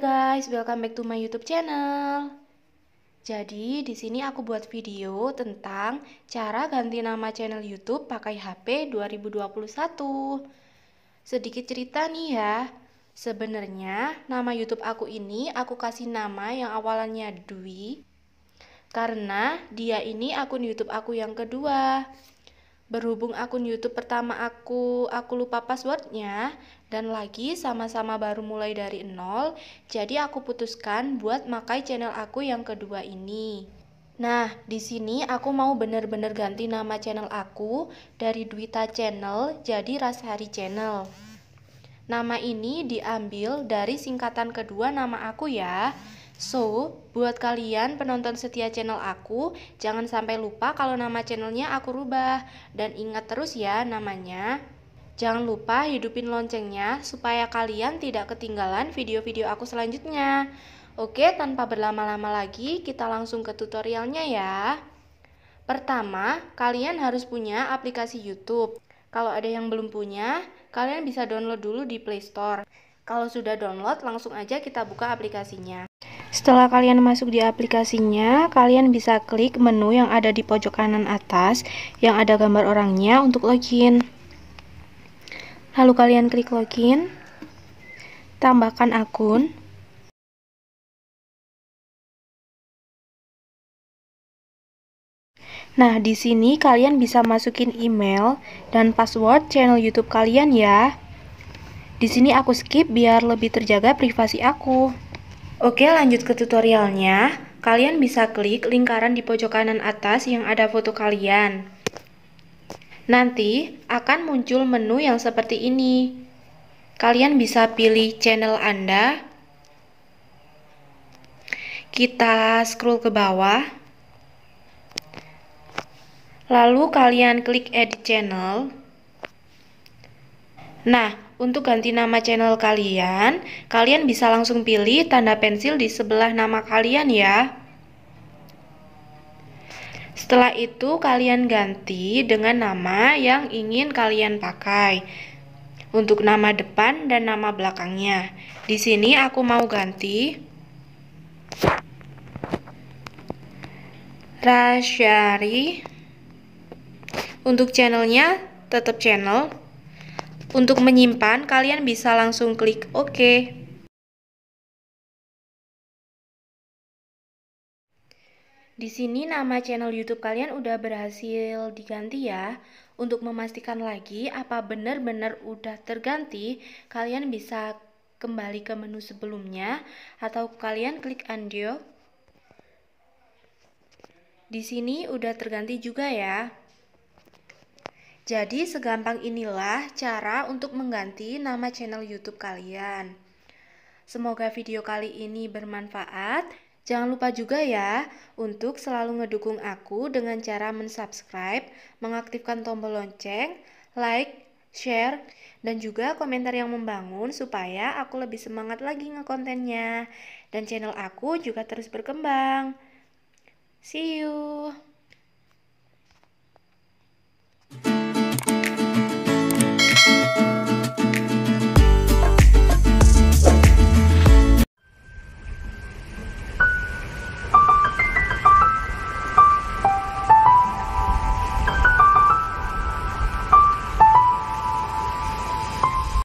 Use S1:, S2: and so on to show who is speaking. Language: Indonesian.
S1: guys, welcome back to my YouTube channel. Jadi, di sini aku buat video tentang cara ganti nama channel YouTube pakai HP 2021. Sedikit cerita nih ya. Sebenarnya nama YouTube aku ini aku kasih nama yang awalannya Dwi karena dia ini akun YouTube aku yang kedua. Berhubung akun YouTube pertama aku, aku lupa passwordnya, dan lagi sama-sama baru mulai dari nol, jadi aku putuskan buat makai channel aku yang kedua ini. Nah, di sini aku mau bener-bener ganti nama channel aku dari Duita Channel jadi hari Channel. Nama ini diambil dari singkatan kedua nama aku ya. So, buat kalian penonton setia channel aku, jangan sampai lupa kalau nama channelnya aku rubah. Dan ingat terus ya namanya. Jangan lupa hidupin loncengnya supaya kalian tidak ketinggalan video-video aku selanjutnya. Oke, tanpa berlama-lama lagi, kita langsung ke tutorialnya ya. Pertama, kalian harus punya aplikasi YouTube. Kalau ada yang belum punya, kalian bisa download dulu di Play Store. Kalau sudah download, langsung aja kita buka aplikasinya. Setelah kalian masuk di aplikasinya, kalian bisa klik menu yang ada di pojok kanan atas yang ada gambar orangnya untuk login. Lalu kalian klik login, tambahkan akun, Nah, di sini kalian bisa masukin email dan password channel YouTube kalian ya. Di sini aku skip biar lebih terjaga privasi aku. Oke lanjut ke tutorialnya. Kalian bisa klik lingkaran di pojok kanan atas yang ada foto kalian. Nanti akan muncul menu yang seperti ini. Kalian bisa pilih channel Anda. Kita scroll ke bawah. Lalu kalian klik edit channel. Nah, untuk ganti nama channel kalian, kalian bisa langsung pilih tanda pensil di sebelah nama kalian ya. Setelah itu kalian ganti dengan nama yang ingin kalian pakai. Untuk nama depan dan nama belakangnya. Di sini aku mau ganti Rasyari. Untuk channelnya tetap channel untuk menyimpan, kalian bisa langsung klik OK. Di sini nama channel YouTube kalian udah berhasil diganti ya. Untuk memastikan lagi apa benar-benar udah terganti, kalian bisa kembali ke menu sebelumnya atau kalian klik undo. Di sini udah terganti juga ya. Jadi segampang inilah cara untuk mengganti nama channel YouTube kalian. Semoga video kali ini bermanfaat. Jangan lupa juga ya untuk selalu ngedukung aku dengan cara mensubscribe, mengaktifkan tombol lonceng, like, share, dan juga komentar yang membangun supaya aku lebih semangat lagi ngekontennya. Dan channel aku juga terus berkembang. See you!